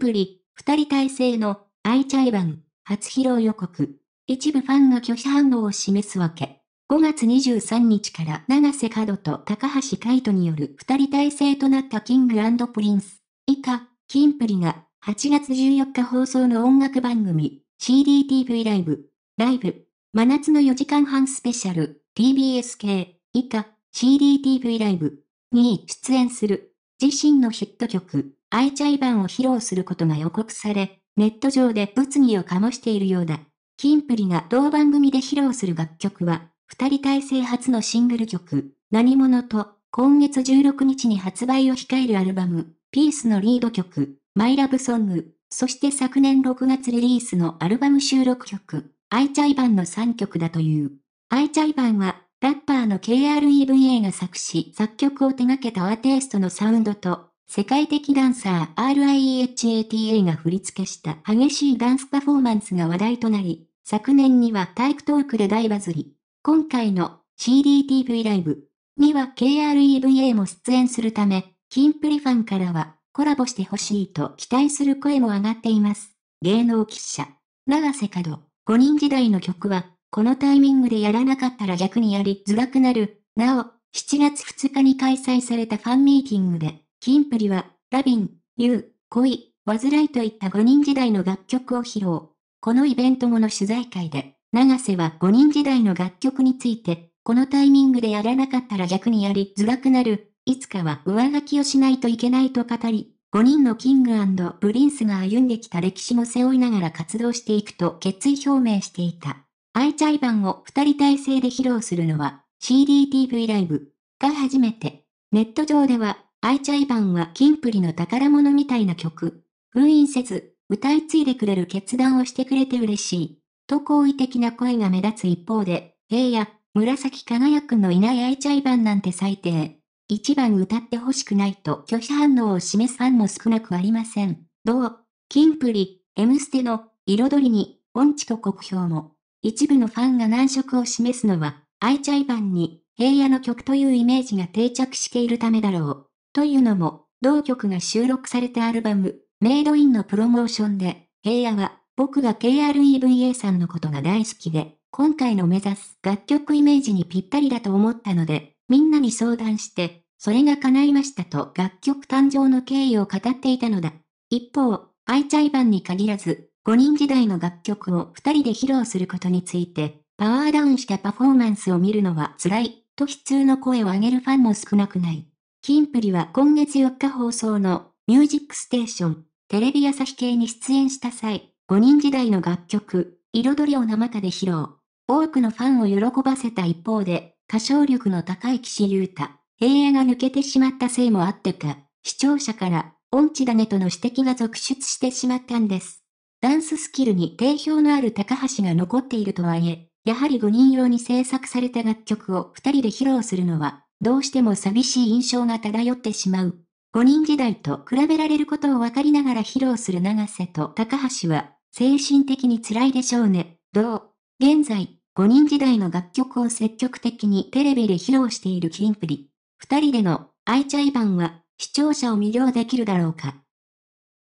プリ、二人体制の、アイチャイバン、初披露予告。一部ファンが拒否反応を示すわけ。5月23日から長瀬角と高橋海人による二人体制となったキングプリンス。以下、キンプリが8月14日放送の音楽番組 CDTV ライブ、ライブ、真夏の4時間半スペシャル TBS 系以下 CDTV ライブに出演する自身のヒット曲アイチャイバンを披露することが予告され、ネット上で物議を醸しているようだ。キンプリが同番組で披露する楽曲は、二人体制初のシングル曲、何者と、今月16日に発売を控えるアルバム、ピースのリード曲、マイラブソング、そして昨年6月リリースのアルバム収録曲、アイチャイバンの3曲だという。アイチャイバンは、ラッパーの KREVA が作詞、作曲を手掛けたアーテイストのサウンドと、世界的ダンサー RIHATA が振り付けした激しいダンスパフォーマンスが話題となり、昨年には体育トークで大バズり。今回の CDTV ライブには KREVA も出演するため、キンプリファンからはコラボしてほしいと期待する声も上がっています。芸能記者、長瀬角、5人時代の曲は、このタイミングでやらなかったら逆にやりづらくなる。なお、7月2日に開催されたファンミーティングで、キンプリは、ラビン、ユー、恋、らいといった5人時代の楽曲を披露。このイベント後の取材会で、長瀬は5人時代の楽曲について、このタイミングでやらなかったら逆にやりづらくなる、いつかは上書きをしないといけないと語り、5人のキングプリンスが歩んできた歴史も背負いながら活動していくと決意表明していた。アイチャイ版を2人体制で披露するのは CDTV ライブが初めて。ネット上ではアイチャイバンはキンプリの宝物みたいな曲。封印せず、歌い継いでくれる決断をしてくれて嬉しい。と好意的な声が目立つ一方で、平野、紫輝くんのいないアイチャイバンなんて最低。一番歌ってほしくないと拒否反応を示すファンも少なくありません。どうキンプリ、M ステの彩りに、音痴と国評も。一部のファンが難色を示すのは、アイチャイバンに平野の曲というイメージが定着しているためだろう。というのも、同曲が収録されたアルバム、メイドインのプロモーションで、平野は、僕が KREVA さんのことが大好きで、今回の目指す楽曲イメージにぴったりだと思ったので、みんなに相談して、それが叶いましたと楽曲誕生の経緯を語っていたのだ。一方、アイチャイバンに限らず、5人時代の楽曲を2人で披露することについて、パワーダウンしたパフォーマンスを見るのは辛い、と悲痛の声を上げるファンも少なくない。キンプリは今月4日放送のミュージックステーション、テレビ朝日系に出演した際、5人時代の楽曲、彩りを生歌で披露。多くのファンを喜ばせた一方で、歌唱力の高い岸優太、平野が抜けてしまったせいもあってか、視聴者から音痴だねとの指摘が続出してしまったんです。ダンススキルに定評のある高橋が残っているとはいえ、やはり5人用に制作された楽曲を2人で披露するのは、どうしても寂しい印象が漂ってしまう。5人時代と比べられることを分かりながら披露する長瀬と高橋は、精神的に辛いでしょうね。どう現在、5人時代の楽曲を積極的にテレビで披露しているキンプリ。2人での、愛ちゃい版は、視聴者を魅了できるだろうか。